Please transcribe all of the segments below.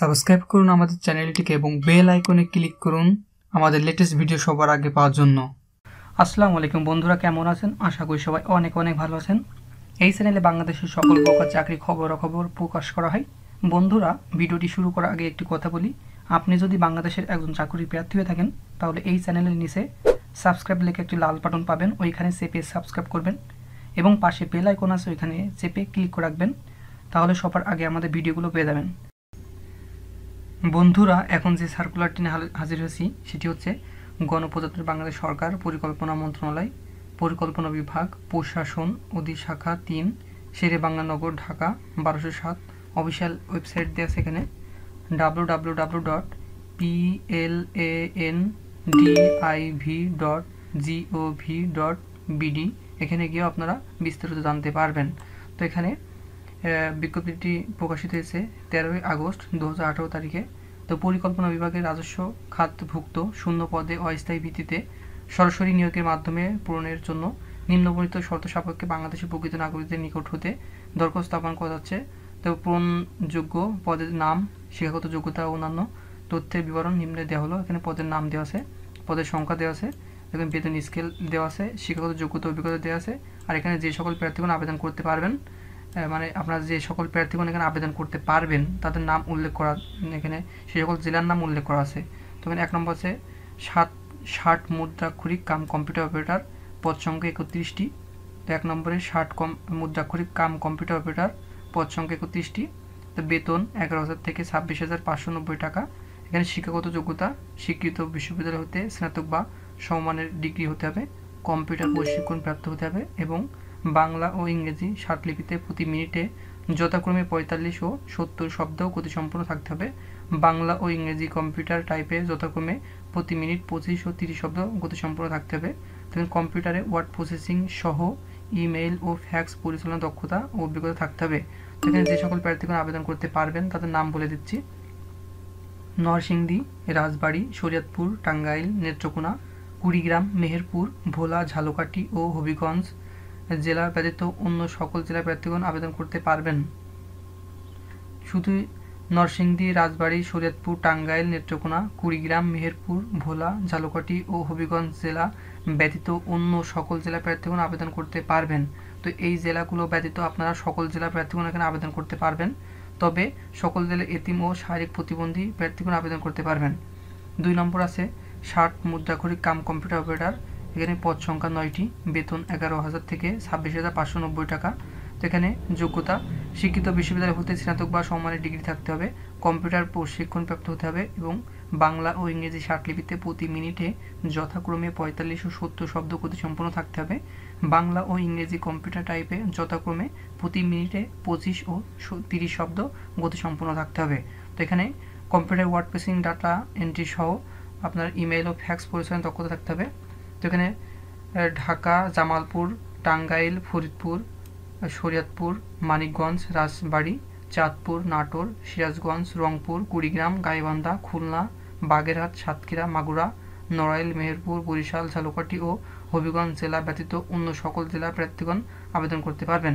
subscribe করুন আমাদের চ্যানেলটিকে এবং বেল আইকনে ক্লিক করুন আমাদের লেটেস্ট ভিডিও সবার আগে পাওয়ার জন্য আসসালামু আলাইকুম বন্ধুরা কেমন আছেন আশা করি সবাই অনেক অনেক ভালো আছেন এই চ্যানেলে বাংলাদেশের সকল প্রকার চাকরি খবর খবর প্রকাশ করা হয় বন্ধুরা ভিডিওটি শুরু করার আগে একটি কথা বলি আপনি যদি বাংলাদেশের একজন চাকরি প্রার্থী হয়ে থাকেন তাহলে এই চ্যানেলের নিচে সাবস্ক্রাইব লিখে একটি লাল বাটন পাবেন ওইখানে চেপে সাবস্ক্রাইব করবেন এবং পাশে বেল আইকন আছে ওইখানে চেপে ক্লিক করে রাখবেন তাহলে সবার আগে আমাদের ভিডিওগুলো পেয়ে যাবেন বন্ধুরা এখন যে সার্কুলারটি নিয়ে হাজির হয়েছি সেটি হচ্ছে গণপ্রজাতন্ত্রী বাংলাদেশ সরকার পরিকল্পনা মন্ত্রণালয় পরিকল্পনা বিভাগ প্রশাসন অধিশাখা তিন শেরে বাংলানগর ঢাকা বারোশো সাত অফিসিয়াল ওয়েবসাইট দেওয়া আছে এখানে W W W dot P L A N D I V dot G O V dot BD এখানে গিয়েও আপনারা বিস্তারিত জানতে পারবেন তো এখানে বিজ্ঞপ্তিটি প্রকাশিত হয়েছে তেরোই আগস্ট দু তারিখে তো পরিকল্পনা বিভাগের রাজস্ব খাতভুক্ত শূন্য পদে অস্থায়ী ভিত্তিতে সরাসরি নিয়োগের মাধ্যমে পূরণের জন্য নিম্নবর্ণিত শর্ত সাপেক্ষে বাংলাদেশের প্রকৃত নাগরিকদের নিকট হতে দরখাস্ত স্থাপন করা যাচ্ছে তো পূরণযোগ্য পদের নাম শিক্ষাগত যোগ্যতা ও অন্যান্য তথ্যের বিবরণ নিম্নে দেওয়া হলো এখানে পদের নাম দেওয়া আছে পদের সংখ্যা দেওয়া আছে এখানে বেতন স্কেল দেওয়া আছে শিক্ষাগত যোগ্যতা অভিজ্ঞতা দেওয়া আছে আর এখানে যে সকল প্রার্থীগণ আবেদন করতে পারবেন মানে আপনার যে সকল প্রার্থীগণ এখানে আবেদন করতে পারবেন তাদের নাম উল্লেখ করা এখানে সেই সকল জেলার নাম উল্লেখ করা আছে তো এখানে এক নম্বর আছে সাত ষাট মুদ্রাক্ষরিক কাম কম্পিউটার অপারেটার পদ সংখ্যা একত্রিশটি তো এক নম্বরে ষাট কম মুদ্রাক্ষরিক কাম কম্পিউটার অপারেটার পদ সংখ্যা একত্রিশটি তো বেতন এগারো হাজার থেকে ছাব্বিশ হাজার পাঁচশো নব্বই টাকা এখানে শিক্ষাগত যোগ্যতা স্বীকৃত বিশ্ববিদ্যালয় হতে স্নাতক বা সমমানের ডিগ্রি হতে হবে কম্পিউটার প্রশিক্ষণ প্রাপ্ত হতে হবে এবং বাংলা ও ইংরেজি স্বাটলিপিতে প্রতি মিনিটে যথাক্রমে পঁয়তাল্লিশ ও সত্তর শব্দ গতিসম্পন্ন থাকতে হবে বাংলা ও ইংরেজি কম্পিউটার টাইপে যথাক্রমে প্রতি মিনিট পঁচিশ ও তিরিশ শব্দ গতিসম্পন্ন থাকতে হবে তখন কম্পিউটারে ওয়ার্ড প্রসেসিং সহ ইমেইল ও ফ্যাক্স পরিচালনা দক্ষতা ও অভিজ্ঞতা থাকতে হবে সেখানে যে সকল প্রার্থীগণ আবেদন করতে পারবেন তাদের নাম বলে দিচ্ছি নরসিংদী রাজবাড়ী শরীয়তপুর টাঙ্গাইল নেত্রকোনা কুড়িগ্রাম মেহেরপুর ভোলা ঝালকাটি ও হবিগঞ্জ জেলা ব্যতীত অন্য সকল জেলা প্রার্থীগণ আবেদন করতে পারবেন শুধু নরসিংদী রাজবাড়ী শরীয়তপুর টাঙ্গাইল নেত্রকোনা কুড়িগ্রাম মেহেরপুর ভোলা ঝালকাটি ও হবিগঞ্জ জেলা ব্যতীত অন্য সকল জেলা প্রার্থীগণ আবেদন করতে পারবেন তো এই জেলাগুলো ব্যতীত আপনারা সকল জেলা প্রার্থীগণ এখানে আবেদন করতে পারবেন তবে সকল জেলা এতিম ও শারীরিক প্রতিবন্ধী প্রার্থীগণ আবেদন করতে পারবেন দুই নম্বর আছে ষাট মুদ্রাক্ষরিক কাম কম্পিউটার অপারেটার এখানে পদ সংখ্যা নয়টি বেতন এগারো হাজার থেকে ছাব্বিশ হাজার পাঁচশো নব্বই টাকা তো এখানে যোগ্যতা শিক্ষিত বিশ্ববিদ্যালয় হতে স্নাতক বা সম্মানের ডিগ্রি থাকতে হবে কম্পিউটার প্রাপ্ত হতে হবে এবং বাংলা ও ইংরেজি লিপিতে প্রতি মিনিটে যথাক্রমে পঁয়তাল্লিশ ও সত্তর শব্দ গতি সম্পন্ন থাকতে হবে বাংলা ও ইংরেজি কম্পিউটার টাইপে যথাক্রমে প্রতি মিনিটে পঁচিশ ও তিরিশ শব্দ গতি সম্পন্ন থাকতে হবে তো এখানে computer word processing data entry সহ আপনার ইমেল ও ফ্যাক্স পরিচালনা দক্ষতা থাকতে হবে যেখানে ঢাকা জামালপুর টাঙ্গাইল ফরিদপুর শরিয়তপুর মানিকগঞ্জ রাজবাড়ি চাঁদপুর নাটোর সিরাজগঞ্জ রংপুর কুড়িগ্রাম গাইবান্ধা খুলনা বাগেরহাট সাতক্ষীরা মাগুরা নড়াইল মেহেরপুর বরিশাল ঝালকাঠি ও হবিগঞ্জ জেলা ব্যতীত অন্য সকল জেলার প্রার্থীগণ আবেদন করতে পারবেন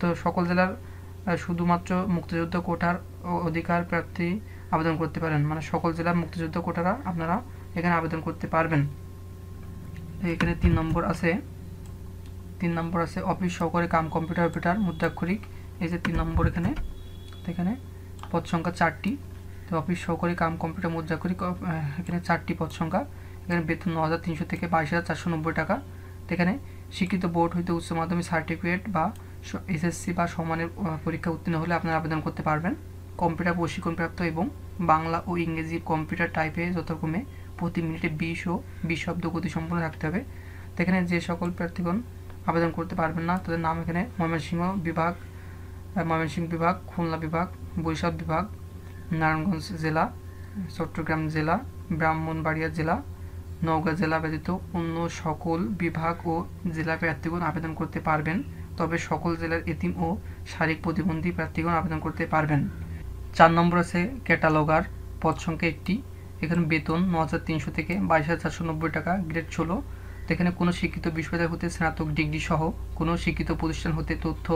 তো সকল জেলার শুধুমাত্র মুক্তিযুদ্ধ কোটার অধিকার প্রার্থী আবেদন করতে পারেন মানে সকল জেলার মুক্তিযুদ্ধ কোটারা আপনারা এখানে আবেদন করতে পারবেন এখানে তিন নম্বর আছে তিন নম্বর আছে অফিস সহকারে কাম কম্পিউটার অপারেটার মুদ্রাক্ষরিক এই যে তিন নম্বর এখানে এখানে পদ সংখ্যা চারটি তো অফিস সহকারে কাম কম্পিউটার মুদ্রাক্ষরিক এখানে চারটি পদ সংখ্যা এখানে বেতন ন হাজার তিনশো থেকে বাইশ হাজার চারশো নব্বই টাকা এখানে শিক্ষিত বোর্ড হইতে উচ্চ মাধ্যমিক সার্টিফিকেট বা এসএসসি বা সমানের পরীক্ষা উত্তীর্ণ হলে আপনারা আবেদন করতে পারবেন কম্পিউটার প্রশিক্ষণপ্রাপ্ত এবং বাংলা ও ইংরেজি কম্পিউটার টাইপে যথাক্রমে প্রতি মিনিটে বিশ ও বিশ শব্দ গতি সম্পন্ন থাকতে হবে তো এখানে যে সকল প্রার্থীগণ আবেদন করতে পারবেন না তাদের নাম এখানে ময়মনসিংহ বিভাগ ময়মনসিংহ বিভাগ খুলনা বিভাগ বৈশাখ বিভাগ নারায়ণগঞ্জ জেলা চট্টগ্রাম জেলা ব্রাহ্মণবাড়িয়া জেলা নওগাঁ জেলা ব্যতীত অন্য সকল বিভাগ ও জেলা প্রার্থীগণ আবেদন করতে পারবেন তবে সকল জেলার এতিম ও শারীরিক প্রতিবন্ধী প্রার্থীগণ আবেদন করতে পারবেন চার নম্বর আছে ক্যাটালগার পদ সংখ্যা একটি এখানে বেতন ন হাজার তিনশো থেকে বাইশ হাজার চারশো নব্বই টাকা গ্রেড ষোলো তো এখানে কোনো শিক্ষিত বিশ্ববিদ্যালয় হতে স্নাতক ডিগ্রি সহ কোনো শিক্ষিত প্রতিষ্ঠান হতে তথ্য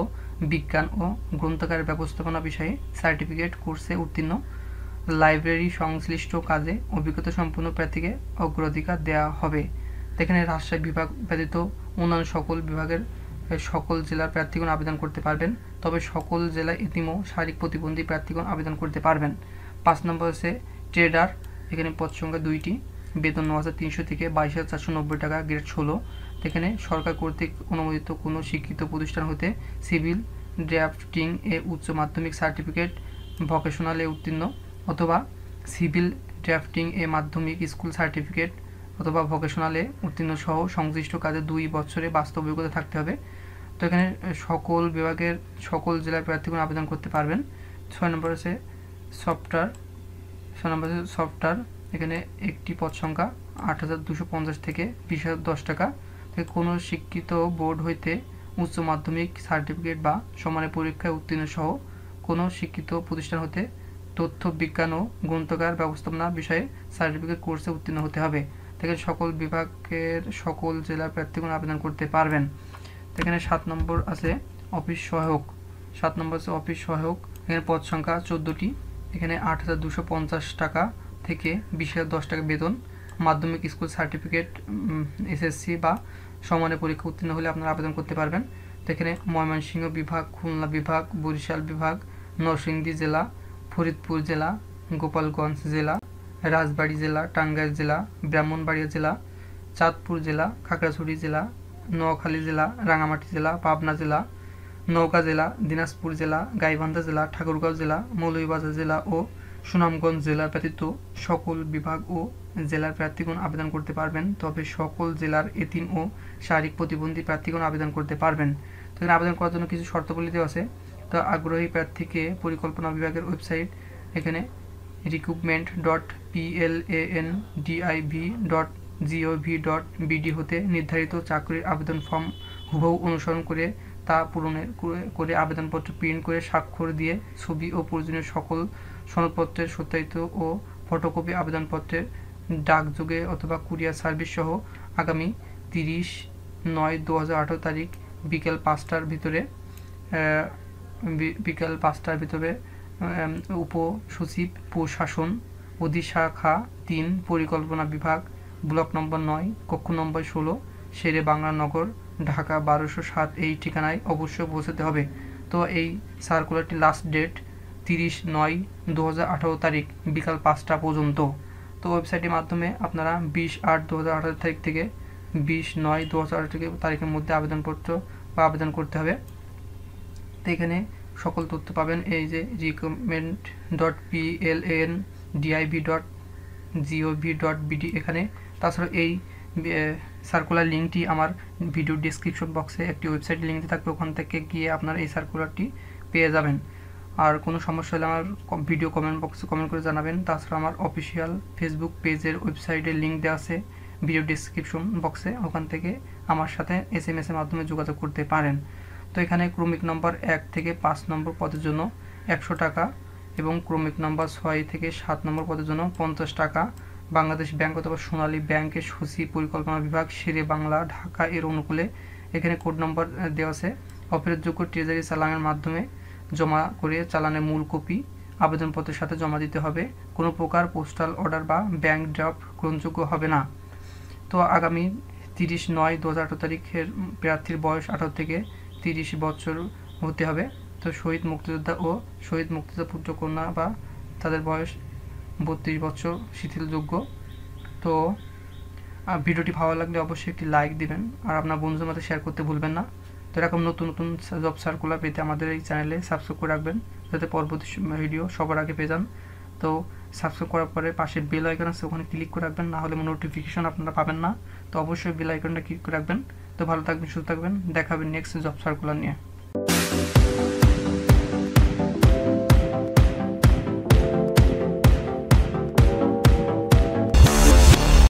বিজ্ঞান ও গ্রন্থাগার ব্যবস্থাপনা বিষয়ে সার্টিফিকেট কোর্সে উত্তীর্ণ লাইব্রেরি সংশ্লিষ্ট কাজে অভিজ্ঞতা সম্পন্ন প্রার্থীকে অগ্রাধিকার দেওয়া হবে এখানে রাজশাহী বিভাগ ব্যতীত অন্যান্য সকল বিভাগের সকল জেলার প্রার্থীগণ আবেদন করতে পারবেন তবে সকল জেলায় ইতিমধ্যে শারীরিক প্রতিবন্ধী প্রার্থীগণ আবেদন করতে পারবেন পাঁচ নম্বর হচ্ছে ট্রেডার এখানে পদ সংখ্যা দুইটি বেতন ন হাজার তিনশো থেকে বাইশ হাজার চারশো নব্বই টাকা গ্রেড ষোলো এখানে সরকার কর্তৃক অনুমোদিত কোনো শিক্ষিত প্রতিষ্ঠান হতে সিভিল ড্রাফটিং এ উচ্চ মাধ্যমিক সার্টিফিকেট ভকেশনালে উত্তীর্ণ অথবা সিভিল ড্রাফটিং এ মাধ্যমিক স্কুল সার্টিফিকেট অথবা ভকেশনালে উত্তীর্ণ সহ সংশ্লিষ্ট কাজে দুই বছরে বাস্তব অভিজ্ঞতা থাকতে হবে তো এখানে সকল বিভাগের সকল জেলার প্রার্থীগুলো আবেদন করতে পারবেন ছয় নম্বর আছে সফটওয়্যার ছয় সফটওয়্যার এখানে একটি পদ সংখ্যা আট হাজার দুশো পঞ্চাশ থেকে বিশ হাজার দশ টাকা কোনো শিক্ষিত বোর্ড হইতে উচ্চ মাধ্যমিক সার্টিফিকেট বা সমানের পরীক্ষায় উত্তীর্ণ সহ কোনো শিক্ষিত প্রতিষ্ঠান হতে তথ্য বিজ্ঞান ও গ্রন্থকার ব্যবস্থাপনা বিষয়ে সার্টিফিকেট কোর্সে উত্তীর্ণ হতে হবে থেকে সকল বিভাগের সকল জেলার প্রার্থীগণ আবেদন করতে পারবেন এখানে সাত নম্বর আছে অফিস সহায়ক সাত নম্বর আছে অফিস সহায়ক এখানে পদ সংখ্যা চোদ্দোটি এখানে আট হাজার দুশো পঞ্চাশ টাকা থেকে বিশ হাজার দশ টাকা বেতন মাধ্যমিক স্কুল সার্টিফিকেট এসএসসি বা সমানে পরীক্ষা উত্তীর্ণ হলে আপনারা আবেদন করতে পারবেন তো এখানে ময়মনসিংহ বিভাগ খুলনা বিভাগ বরিশাল বিভাগ নরসিংদী জেলা ফরিদপুর জেলা গোপালগঞ্জ জেলা রাজবাড়ি জেলা টাঙ্গাইল জেলা ব্রাহ্মণবাড়িয়া জেলা চাঁদপুর জেলা খাগড়াছড়ি জেলা নোয়াখালী জেলা রাঙামাটি জেলা পাবনা জেলা নৌকা জেলা দিনাজপুর জেলা গাইবান্ধা জেলা ঠাকুরগাঁও জেলা মৌলভীবাজার জেলা ও সুনামগঞ্জ জেলা ব্যতীত সকল বিভাগ ও জেলার প্রার্থীগণ আবেদন করতে পারবেন তবে সকল জেলার এতিম ও শারীরিক প্রতিবন্ধী প্রার্থীগণ আবেদন করতে পারবেন তো এখানে আবেদন করার জন্য কিছু শর্তাবলিতে দেওয়া আছে তো আগ্রহী প্রার্থীকে পরিকল্পনা বিভাগের ওয়েবসাইট এখানে recruitment dot P L A N D I V dot G O V dot BD হতে নির্ধারিত চাকরির আবেদন ফর্ম হুবহু অনুসরণ করে তা পূরণের করে আবেদনপত্র প্রিন্ট করে স্বাক্ষর দিয়ে ছবি ও প্রয়োজনীয় সকল সনদপত্রের সত্যায়িত ও ফটোকপি আবেদনপত্রের ডাকযোগে অথবা কুরিয়ার সার্ভিস সহ আগামী তিরিশ নয় দু তারিখ বিকেল পাঁচটার ভিতরে বিকেল পাঁচটার ভিতরে উপসচিব প্রশাসন অধিশাখা তিন পরিকল্পনা বিভাগ ব্লক নম্বর নয় কক্ষ নম্বর ষোলো শেরে বাংলা নগর ঢাকা বারোশো সাত এই ঠিকানায় অবশ্যই পৌঁছাতে হবে তো এই সার্কুলারটি লাস্ট ডেট তিরিশ নয় দু তারিখ বিকাল পাঁচটা পর্যন্ত তো ওয়েবসাইটের মাধ্যমে আপনারা বিশ আট দু হাজার তারিখ থেকে বিশ নয় দু হাজার থেকে তারিখের মধ্যে আবেদনপত্র বা আবেদন করতে হবে তো এখানে সকল তথ্য পাবেন এই যে recruitment dot P L N D I V dot G O V dot BD এখানে তাছাড়া এই সার্কুলার লিঙ্কটি আমার ভিডিও ডিসক্রিপশন বক্সে একটি ওয়েবসাইট লিঙ্ক থাকবে ওখান থেকে গিয়ে আপনার এই সার্কুলারটি পেয়ে যাবেন আর কোনো সমস্যা হলে আমার ভিডিও কমেন্ট বক্সে কমেন্ট করে জানাবেন তাছাড়া আমার অফিসিয়াল ফেসবুক পেজের ওয়েবসাইটের লিঙ্ক দেওয়া আছে ভিডিও ডিসক্রিপশন বক্সে ওখান থেকে আমার সাথে এস এম এসের মাধ্যমে যোগাযোগ করতে পারেন তো এখানে ক্রমিক নম্বর এক থেকে পাঁচ নম্বর পদের জন্য একশো টাকা এবং ক্রমিক নম্বর ছয় থেকে সাত নম্বর পদের জন্য পঞ্চাশ টাকা বাংলাদেশ ব্যাংক অথবা সোনালী ব্যাংকের সূচি পরিকল্পনা বিভাগ শেরে বাংলা ঢাকা এর অনুকূলে এখানে কোড নম্বর দেওয়া আছে অপেরোধযোগ্য ট্রেজারি চালানের মাধ্যমে জমা করে চালানের মূল কপি আবেদনপত্রের সাথে জমা দিতে হবে কোনো প্রকার পোস্টাল অর্ডার বা ব্যাংক ড্রাফট গ্রহণযোগ্য হবে না তো আগামী তিরিশ নয় দু হাজার আঠারো তারিখের প্রার্থীর বয়স আঠারো থেকে তিরিশ বছর হতে হবে তো শহীদ মুক্তিযোদ্ধা ও শহীদ মুক্তিযোদ্ধা পুত্রকন্যা বা তাদের বয়স বত্রিশ বছর শিথিলযোগ্য তো ভিডিওটি ভালো লাগলে অবশ্যই একটি লাইক দিবেন আর আপনার বন্ধুদের মধ্যে শেয়ার করতে ভুলবেন না তো এরকম নতুন নতুন জব সার্কুলার পেতে আমাদের এই চ্যানেলে সাবস্ক্রাইব করে রাখবেন যাতে পরবর্তী ভিডিও সবার আগে পেয়ে যান তো সাবস্ক্রাইব করার পরে পাশে বেল আইকন আছে ওখানে ক্লিক করে রাখবেন না হলে নোটিফিকেশন আপনারা পাবেন না তো অবশ্যই বেল আইকনটা ক্লিক করে রাখবেন তো ভালো থাকবেন সুস্থ থাকবেন দেখাবেন নেক্সট জব সার্কুলার নিয়ে